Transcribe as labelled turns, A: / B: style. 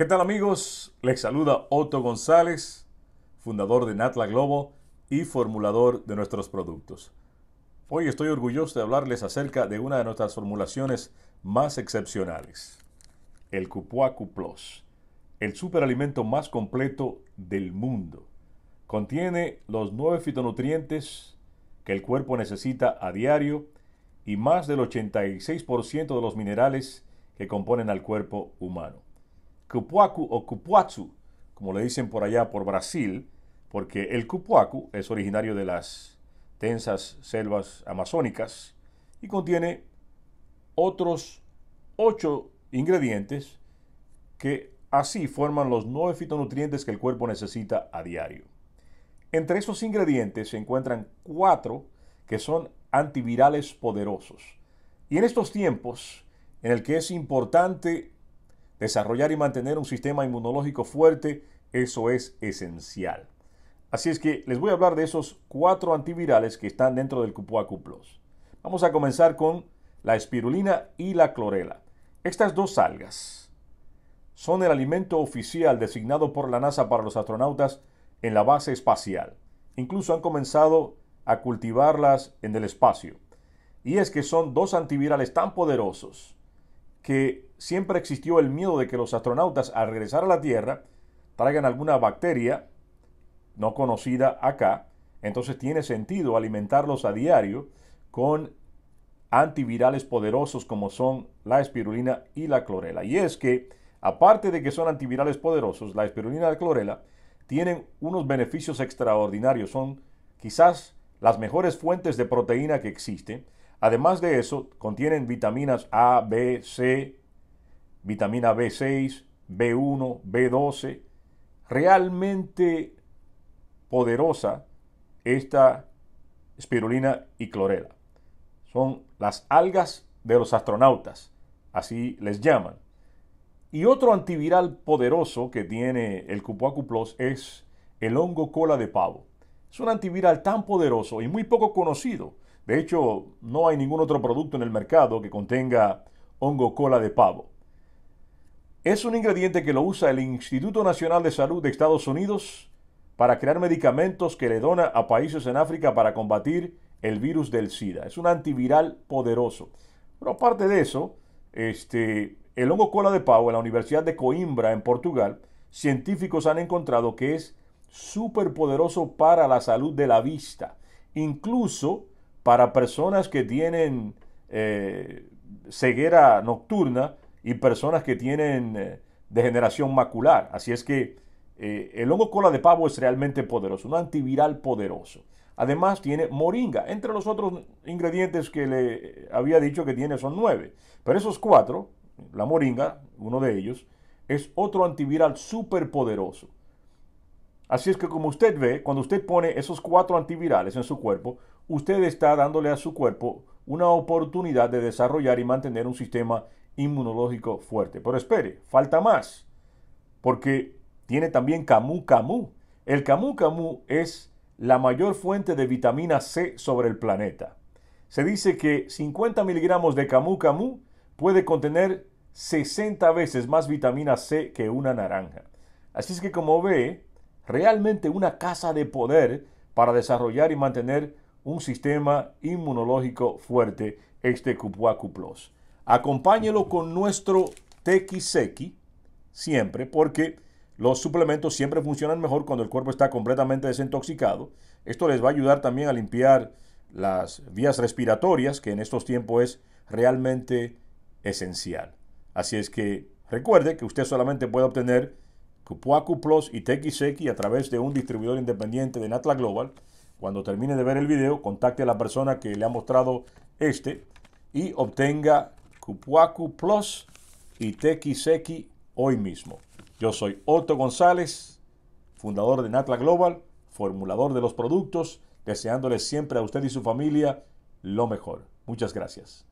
A: ¿Qué tal amigos? Les saluda Otto González, fundador de Natla Globo y formulador de nuestros productos. Hoy estoy orgulloso de hablarles acerca de una de nuestras formulaciones más excepcionales, el Cupuacu Plus, el superalimento más completo del mundo. Contiene los nueve fitonutrientes que el cuerpo necesita a diario y más del 86% de los minerales que componen al cuerpo humano cupuacu o cupuatsu, como le dicen por allá por Brasil, porque el cupuacu es originario de las densas selvas amazónicas y contiene otros ocho ingredientes que así forman los nueve fitonutrientes que el cuerpo necesita a diario. Entre esos ingredientes se encuentran cuatro que son antivirales poderosos. Y en estos tiempos en el que es importante Desarrollar y mantener un sistema inmunológico fuerte, eso es esencial. Así es que les voy a hablar de esos cuatro antivirales que están dentro del Cupuacu Vamos a comenzar con la espirulina y la clorela. Estas dos algas son el alimento oficial designado por la NASA para los astronautas en la base espacial. Incluso han comenzado a cultivarlas en el espacio. Y es que son dos antivirales tan poderosos que siempre existió el miedo de que los astronautas al regresar a la Tierra traigan alguna bacteria no conocida acá, entonces tiene sentido alimentarlos a diario con antivirales poderosos como son la espirulina y la clorela. Y es que, aparte de que son antivirales poderosos, la espirulina y la clorela tienen unos beneficios extraordinarios, son quizás las mejores fuentes de proteína que existen. Además de eso, contienen vitaminas A, B, C, vitamina B6, B1, B12. Realmente poderosa esta espirulina y clorela. Son las algas de los astronautas, así les llaman. Y otro antiviral poderoso que tiene el Cupuacu Plus es el hongo cola de pavo. Es un antiviral tan poderoso y muy poco conocido. De hecho, no hay ningún otro producto en el mercado que contenga hongo cola de pavo. Es un ingrediente que lo usa el Instituto Nacional de Salud de Estados Unidos para crear medicamentos que le dona a países en África para combatir el virus del SIDA. Es un antiviral poderoso. Pero aparte de eso, este, el hongo cola de pavo en la Universidad de Coimbra, en Portugal, científicos han encontrado que es súper poderoso para la salud de la vista. Incluso para personas que tienen eh, ceguera nocturna, y personas que tienen eh, degeneración macular. Así es que eh, el hongo cola de pavo es realmente poderoso, un antiviral poderoso. Además tiene moringa. Entre los otros ingredientes que le eh, había dicho que tiene son nueve. Pero esos cuatro, la moringa, uno de ellos, es otro antiviral súper poderoso. Así es que como usted ve, cuando usted pone esos cuatro antivirales en su cuerpo, usted está dándole a su cuerpo una oportunidad de desarrollar y mantener un sistema inmunológico fuerte. Pero espere, falta más, porque tiene también Camu Camu. El Camu Camu es la mayor fuente de vitamina C sobre el planeta. Se dice que 50 miligramos de Camu Camu puede contener 60 veces más vitamina C que una naranja. Así es que como ve, realmente una casa de poder para desarrollar y mantener un sistema inmunológico fuerte, este Cupuacu Plus. Acompáñelo con nuestro tequiseki siempre, porque los suplementos siempre funcionan mejor cuando el cuerpo está completamente desintoxicado. Esto les va a ayudar también a limpiar las vías respiratorias, que en estos tiempos es realmente esencial. Así es que recuerde que usted solamente puede obtener Cupuacu Plus y Tequiseki a través de un distribuidor independiente de Natla Global. Cuando termine de ver el video, contacte a la persona que le ha mostrado este y obtenga Cupuacu Plus y TXX hoy mismo. Yo soy Otto González, fundador de Natla Global, formulador de los productos, deseándoles siempre a usted y su familia lo mejor. Muchas gracias.